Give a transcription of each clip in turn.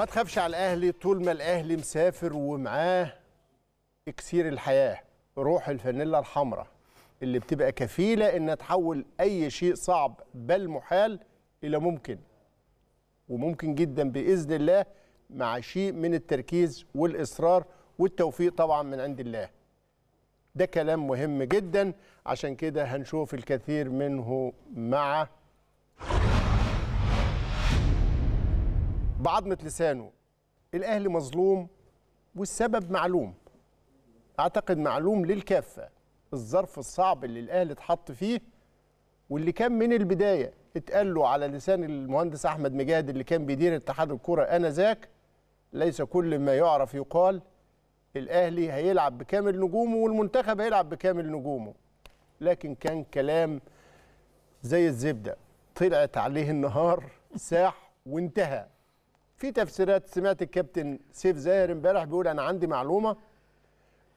ما تخافش على الاهلي طول ما الاهلي مسافر ومعاه اكسير الحياه روح الفانيلا الحمراء اللي بتبقى كفيله انها تحول اي شيء صعب بل محال الى ممكن وممكن جدا باذن الله مع شيء من التركيز والاصرار والتوفيق طبعا من عند الله ده كلام مهم جدا عشان كده هنشوف الكثير منه مع بعضمة لسانه الأهلي مظلوم والسبب معلوم أعتقد معلوم للكافة الظرف الصعب اللي الأهلي اتحط فيه واللي كان من البداية اتقال له على لسان المهندس أحمد مجاهد اللي كان بيدير اتحاد الكرة آنذاك ليس كل ما يعرف يقال الأهلي هيلعب بكامل نجومه والمنتخب هيلعب بكامل نجومه لكن كان كلام زي الزبدة طلعت عليه النهار ساح وانتهى في تفسيرات سمعت الكابتن سيف زاهر امبارح بيقول انا عندي معلومه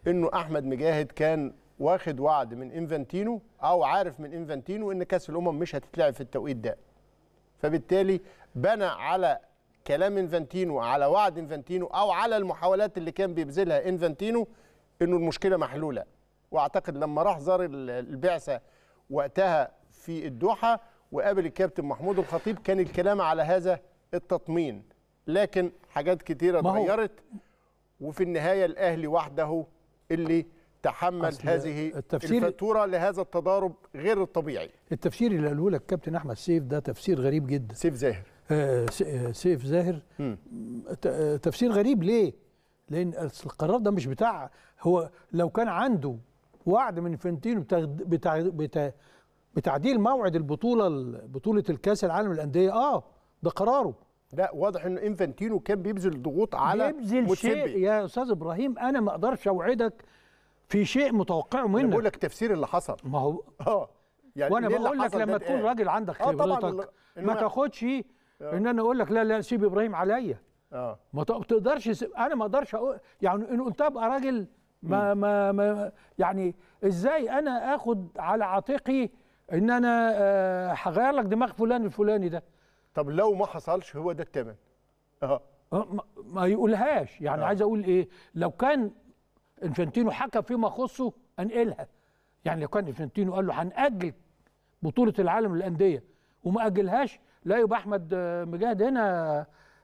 انه احمد مجاهد كان واخد وعد من انفانتينو او عارف من انفانتينو ان كاس الامم مش هتتلعب في التوقيت ده فبالتالي بنى على كلام انفانتينو على وعد انفانتينو او على المحاولات اللي كان بيبذلها انفانتينو انه المشكله محلوله واعتقد لما راح زار البعثه وقتها في الدوحه وقابل الكابتن محمود الخطيب كان الكلام على هذا التطمين لكن حاجات كتيره اتغيرت وفي النهايه الاهلي وحده اللي تحمل هذه الفاتوره لهذا التضارب غير الطبيعي التفسير اللي قاله لك كابتن احمد سيف ده تفسير غريب جدا سيف زاهر آه، آه، سيف زاهر آه، تفسير غريب ليه لان القرار ده مش بتاع هو لو كان عنده وعد من فنتينو بتاع بتاع, بتاع بتعديل موعد البطوله بطوله الكاس العالم للانديه اه ده قراره لا واضح ان انفانتينو كان بيبذل ضغوط على بيبذل شيء يا استاذ ابراهيم انا ما اقدرش اوعدك في شيء متوقعه منك بقول لك تفسير اللي حصل ما هو اه يعني وانا إيه بقول لك لما تكون إيه؟ راجل عندك آه، خبرتك ما تاخدش آه. ان انا اقول لك لا لا سيب ابراهيم عليا اه ما تقدرش سيب. انا ما اقدرش أقول يعني ان قلت ابقى راجل ما, ما ما يعني ازاي انا اخد على عاتقي ان انا آه، هغير لك دماغ فلان الفلاني ده طب لو ما حصلش هو ده الثمن اه ما يقولهاش يعني آه. عايز اقول ايه لو كان انفانتينو حكى فيما يخصه انقلها يعني لو كان انفانتينو قال له هنأجل بطولة العالم للأندية وما أجلهاش لا يبقى أحمد آه، مجاهد هنا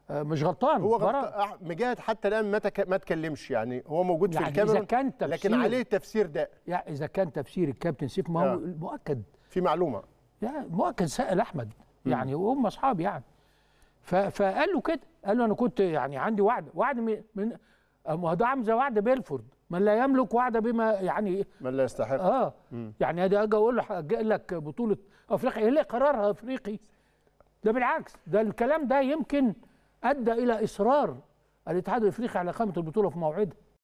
آه، مش غلطان هو غلطان مجاهد حتى الآن ما ما تكلمش يعني هو موجود يعني في الكاميرا إذا كان تفسير لكن عليه التفسير ده يعني إذا كان تفسير الكابتن سيف ما هو آه. مؤكد في معلومة يعني مؤكد سأل أحمد يعني وهم اصحاب يعني فقال له كده قال له انا كنت يعني عندي وعد وعد من ما هو ده عامل زي وعد بيلفورد من لا يملك وعد بما يعني من لا يستحق اه مم. يعني اجي اقول له هجيب لك بطوله افريقيا ايه قرارها افريقي ده بالعكس ده الكلام ده يمكن ادى الى اصرار الاتحاد الافريقي على اقامه البطوله في موعدها